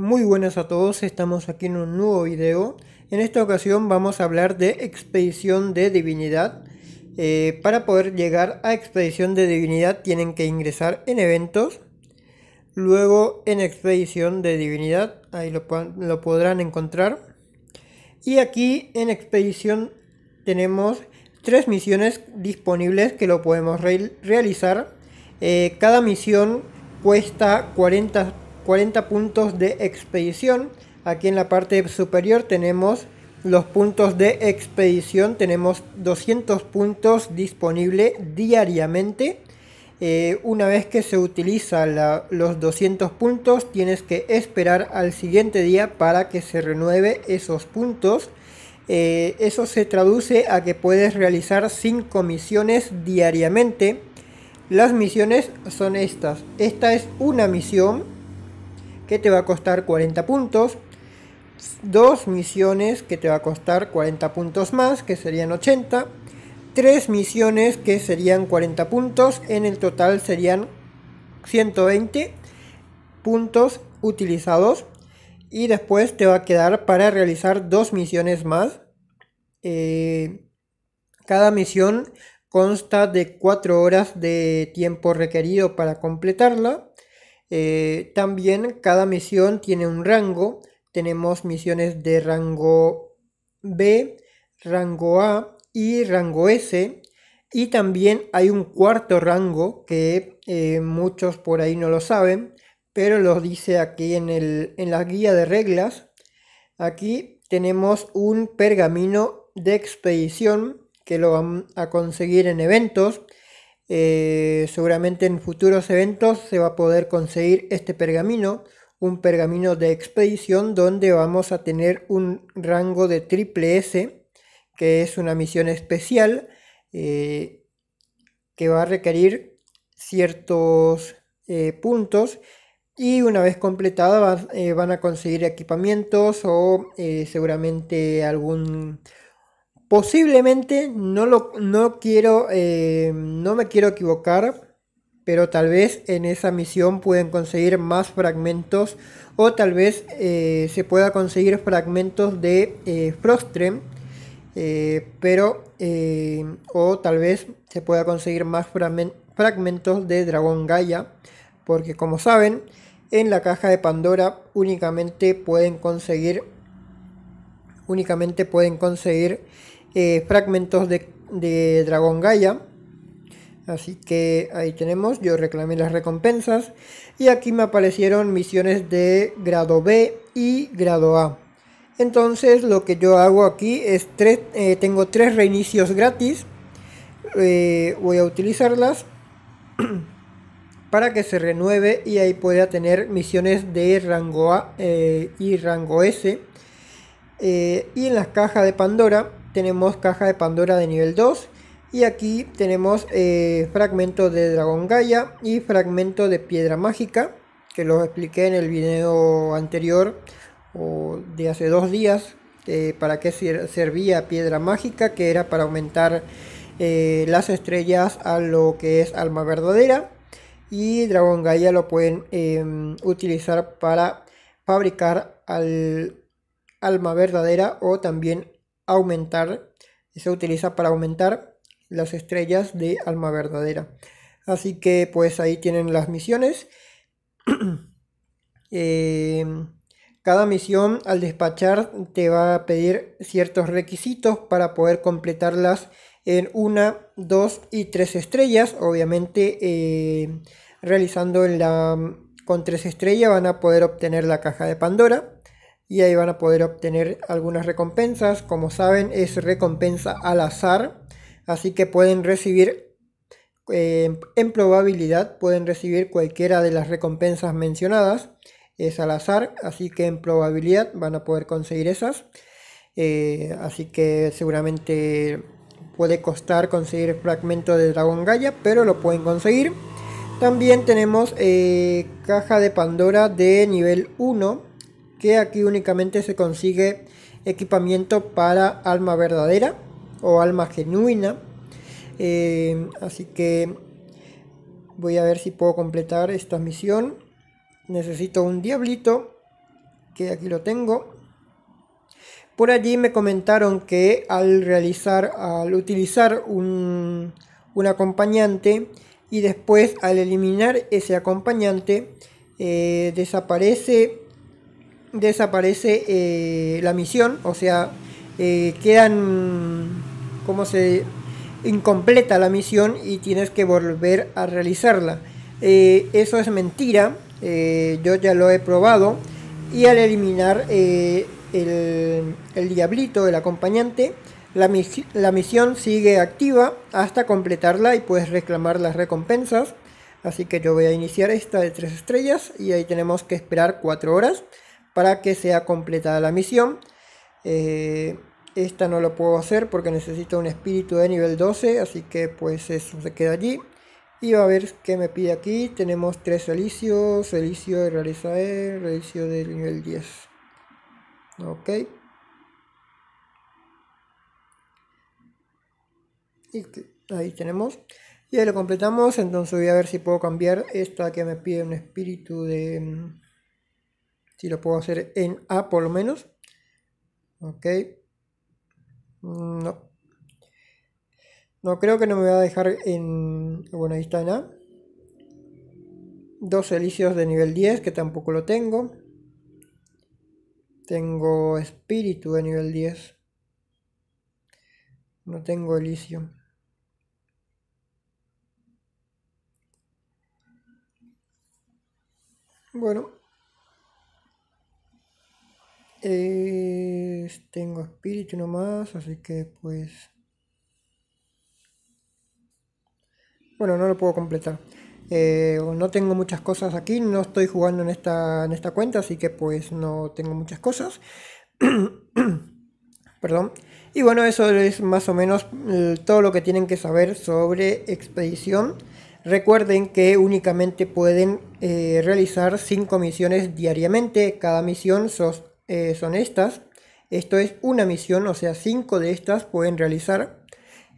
Muy buenas a todos, estamos aquí en un nuevo video. En esta ocasión vamos a hablar de Expedición de Divinidad. Eh, para poder llegar a Expedición de Divinidad tienen que ingresar en eventos. Luego en Expedición de Divinidad, ahí lo, lo podrán encontrar. Y aquí en Expedición tenemos tres misiones disponibles que lo podemos realizar. Eh, cada misión cuesta 40 40 puntos de expedición. Aquí en la parte superior tenemos los puntos de expedición. Tenemos 200 puntos disponibles diariamente. Eh, una vez que se utilizan los 200 puntos, tienes que esperar al siguiente día para que se renueve esos puntos. Eh, eso se traduce a que puedes realizar 5 misiones diariamente. Las misiones son estas. Esta es una misión que te va a costar 40 puntos. Dos misiones que te va a costar 40 puntos más, que serían 80. Tres misiones que serían 40 puntos. En el total serían 120 puntos utilizados. Y después te va a quedar para realizar dos misiones más. Eh, cada misión consta de 4 horas de tiempo requerido para completarla. Eh, también cada misión tiene un rango. Tenemos misiones de rango B, rango A y rango S. Y también hay un cuarto rango que eh, muchos por ahí no lo saben, pero lo dice aquí en, en la guía de reglas. Aquí tenemos un pergamino de expedición que lo van a conseguir en eventos eh, seguramente en futuros eventos se va a poder conseguir este pergamino, un pergamino de expedición donde vamos a tener un rango de triple S, que es una misión especial eh, que va a requerir ciertos eh, puntos y una vez completada van a conseguir equipamientos o seguramente algún Posiblemente no lo quiero eh, no me quiero equivocar, pero tal vez en esa misión pueden conseguir más fragmentos o tal vez eh, se pueda conseguir fragmentos de eh, frostre. Frostrem, pero o tal vez se pueda conseguir más fragmentos de Dragón Gaia, porque como saben en la caja de Pandora únicamente pueden conseguir únicamente pueden conseguir eh, fragmentos de, Dragón Gaia. Así que ahí tenemos, yo reclamé las recompensas y aquí me aparecieron misiones de grado B y grado A. Entonces lo que yo hago aquí es, tres, eh, tengo tres reinicios gratis, eh, voy a utilizarlas para que se renueve y ahí pueda tener misiones de rango A y rango S. y en las cajas de Pandora tenemos caja de Pandora de nivel 2. Y aquí tenemos eh, fragmento de Dragón Gaia y fragmento de Piedra Mágica, que los expliqué en el video anterior o de hace dos días, eh, para qué servía Piedra Mágica, que era para aumentar eh, las estrellas a lo que es Alma Verdadera. Y Dragón Gaia lo pueden em, utilizar para fabricar al Alma Verdadera o también aumentar, se utiliza para aumentar las estrellas de alma verdadera. Así que pues ahí tienen las misiones. Eh, cada misión al despachar te va a pedir ciertos requisitos para poder completarlas en una, dos y tres estrellas. Obviamente eh, realizando la, con tres estrellas van a poder obtener la caja de Pandora y ahí van a poder obtener algunas recompensas. Como saben, es recompensa al azar, así que pueden recibir eh, en probabilidad, pueden recibir cualquiera de las recompensas mencionadas. Es al azar, así que en probabilidad van a poder conseguir esas. Eh, así que seguramente puede costar conseguir fragmento de dragón Gaia, pero lo pueden conseguir. También tenemos eh, caja de Pandora de nivel 1 que aquí únicamente se consigue equipamiento para alma verdadera o alma genuina. Eh, así que voy a ver si puedo completar esta misión. Necesito un diablito, que aquí lo tengo. Por allí me comentaron que al realizar, al utilizar un, acompañante y después al eliminar ese acompañante, eh, desaparece desaparece eh, la misión, o sea, eh, quedan, ¿cómo se? incompleta la misión y tienes que volver a realizarla. Eh, eso es mentira, yo ya lo he probado y al eliminar el, diablito, el acompañante, la, la misión sigue activa hasta completarla y puedes reclamar las recompensas. Así que yo voy a iniciar esta de tres estrellas y ahí tenemos que esperar cuatro horas para que sea completada la misión. Eh, esta no lo puedo hacer porque necesito un espíritu de nivel 12, así que pues eso se queda allí. Y va a ver qué me pide aquí. Tenemos tres Elicios, Elicio de rareza E, Elicio de nivel 10. Ok. Y ahí tenemos. Y ahí lo completamos, entonces voy a ver si puedo cambiar esta que me pide un espíritu de... Mm, si lo puedo hacer en A por lo menos. Ok. No. No creo que no me voy a dejar en... Bueno, ahí está en A. Dos elicios de nivel 10 que tampoco lo tengo. Tengo espíritu de nivel 10. No tengo elicio. Bueno, tengo espíritu nomás, así que pues... Bueno, no lo puedo completar. Eh, no tengo muchas cosas aquí, no estoy jugando en esta, en esta cuenta, así que pues no tengo muchas cosas. Perdón. Y bueno, eso es más o menos eh, todo lo que tienen que saber sobre expedición. Recuerden que únicamente pueden eh, realizar 5 misiones diariamente. Cada misión sos eh, son estas. Esto es una misión, o sea, cinco de estas pueden realizar.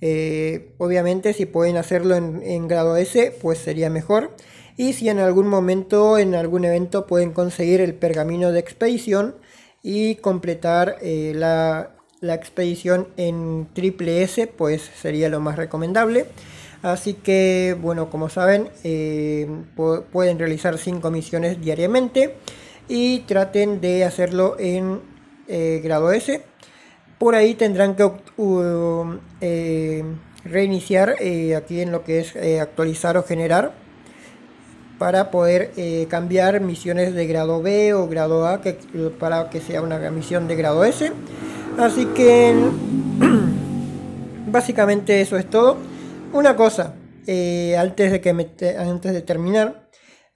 Eh, obviamente si pueden hacerlo en, grado S, pues sería mejor. Y si en algún momento, en algún evento, pueden conseguir el pergamino de expedición y completar eh, la, expedición en triple S, pues sería lo más recomendable. Así que, bueno, como saben, pueden realizar cinco misiones diariamente y traten de hacerlo en eh, grado S. Por ahí tendrán que eh, reiniciar eh, aquí en lo que es actualizar o generar para poder cambiar misiones de grado B o grado A para que sea una misión de grado S. Así que básicamente eso es todo. Una cosa, antes, de que me antes de terminar,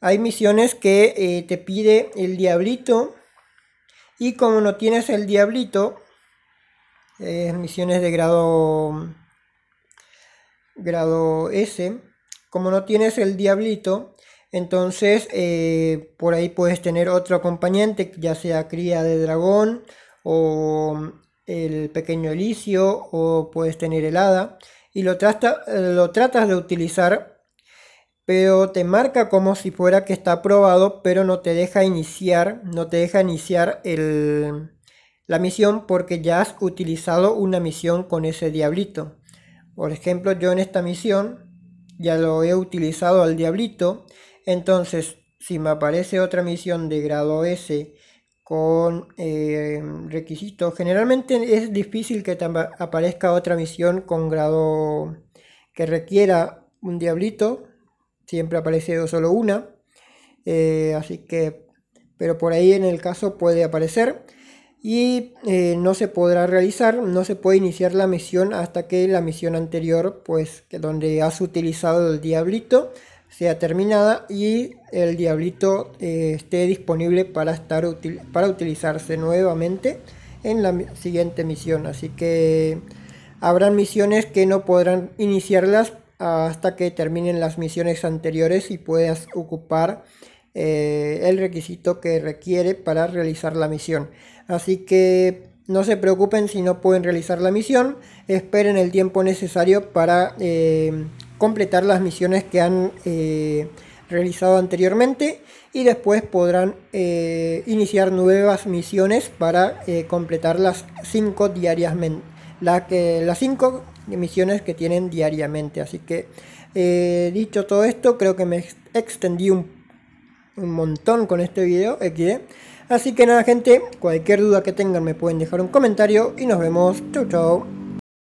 hay misiones que eh, te pide el diablito. Y como no tienes el diablito, eh, misiones de grado, grado S, como no tienes el diablito, entonces eh, por ahí puedes tener otro acompañante, ya sea cría de dragón o mm, el pequeño elicio o puedes tener el hada y lo, trata, lo tratas de utilizar pero te marca como si fuera que está aprobado, pero no te deja iniciar, no te deja iniciar la misión porque ya has utilizado una misión con ese diablito. Por ejemplo, yo en esta misión ya lo he utilizado al diablito, entonces si me aparece otra misión de grado S con eh, requisitos, generalmente es difícil que aparezca otra misión con grado que requiera un diablito siempre ha aparecido solo una, eh, así que, pero por ahí en el caso puede aparecer y eh, no se podrá realizar, no se puede iniciar la misión hasta que la misión anterior, pues que donde has utilizado el diablito, sea terminada y el diablito eh, esté disponible para, estar útil para utilizarse nuevamente en la siguiente misión. Así que habrán misiones que no podrán iniciarlas hasta que terminen las misiones anteriores y puedas ocupar eh, el requisito que requiere para realizar la misión. Así que no se preocupen si no pueden realizar la misión, esperen el tiempo necesario para eh, completar las misiones que han eh, realizado anteriormente y después podrán iniciar nuevas misiones para completar las 5 diariamente la que, las 5 emisiones que tienen diariamente. Así que eh, dicho todo esto, creo que me extendí un, montón con este video. Así que nada gente, cualquier duda que tengan me pueden dejar un comentario y nos vemos. Chau chau.